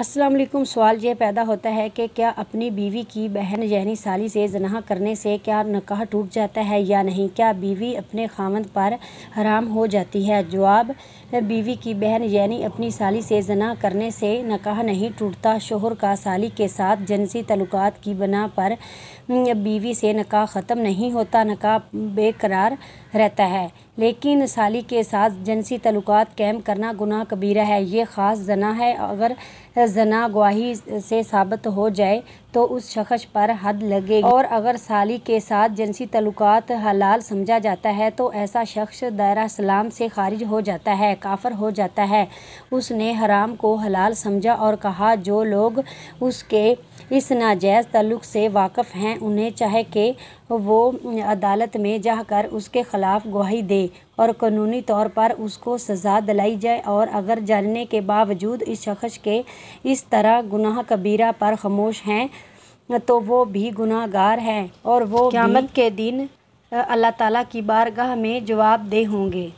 अस्सलाम वालेकुम सवाल ये पैदा होता है कि क्या अपनी बीवी की बहन यानी साली से जनाह करने से क्या नकाह टूट जाता है या नहीं क्या बीवी अपने खामंद पर हराम हो जाती है जवाब बीवी की बहन यानी अपनी साली से जना करने से नकाह नहीं टूटता शोहर का साली के साथ जनसी तलुकात की बना पर हम्म, बीवी से नकाह ख़त्म नहीं होता नकाह बेकरार रहता है लेकिन साली के साथ जनसी तलुक कैम करना गुना कबीरा है ये ख़ास जना है अगर जना गवाही से साबित हो जाए तो उस शख्स पर हद लगे और अगर साली के साथ जनसी तलुक हलाल समझा जाता है तो ऐसा शख्स दायरा सलाम से खारिज हो जाता है काफर हो जाता है उसने हराम को हलाल समझा और कहा जो लोग उसके इस नाजायज़ तल्लुक़ से वाकफ़ हैं उन्हें चाहे कि वो अदालत में जाकर उसके ख़िलाफ़ गवाही दे और कानूनी तौर पर उसको सज़ा दिलाई जाए और अगर जानने के बावजूद इस शख्स के इस तरह गुनाह कबीरा पर खामोश हैं तो वो भी गुनाहगार हैं और वो क्यामत के दिन अल्लाह ताला की बारगाह में जवाब दे होंगे